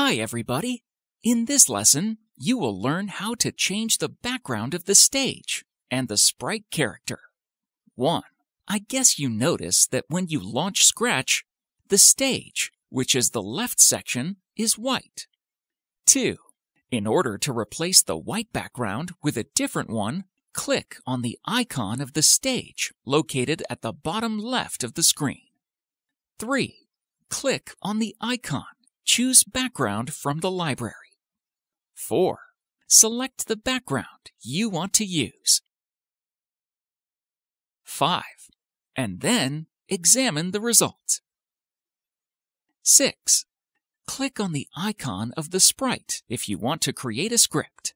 Hi, everybody. In this lesson, you will learn how to change the background of the stage and the sprite character. 1. I guess you notice that when you launch Scratch, the stage, which is the left section, is white. 2. In order to replace the white background with a different one, click on the icon of the stage located at the bottom left of the screen. 3. Click on the icon Choose Background from the library. 4. Select the background you want to use. 5. And then examine the results. 6. Click on the icon of the sprite if you want to create a script.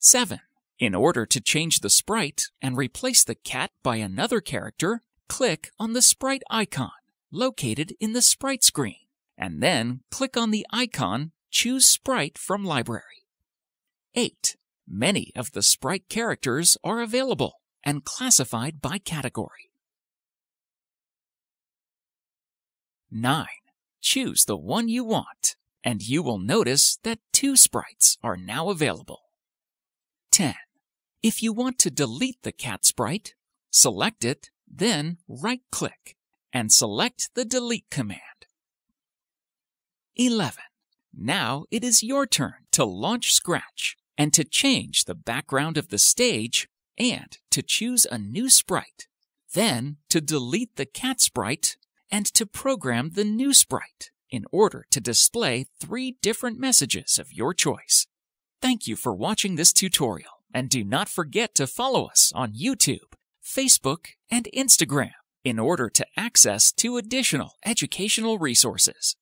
7. In order to change the sprite and replace the cat by another character, click on the sprite icon located in the Sprite screen, and then click on the icon Choose Sprite from Library. 8. Many of the Sprite characters are available and classified by category. 9. Choose the one you want, and you will notice that two sprites are now available. 10. If you want to delete the cat sprite, select it, then right-click and select the delete command. 11. Now it is your turn to launch Scratch and to change the background of the stage and to choose a new sprite, then to delete the cat sprite and to program the new sprite in order to display three different messages of your choice. Thank you for watching this tutorial and do not forget to follow us on YouTube, Facebook, and Instagram in order to access two additional educational resources.